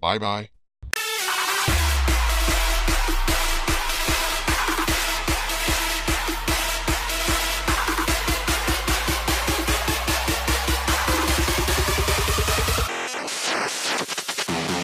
Bye bye.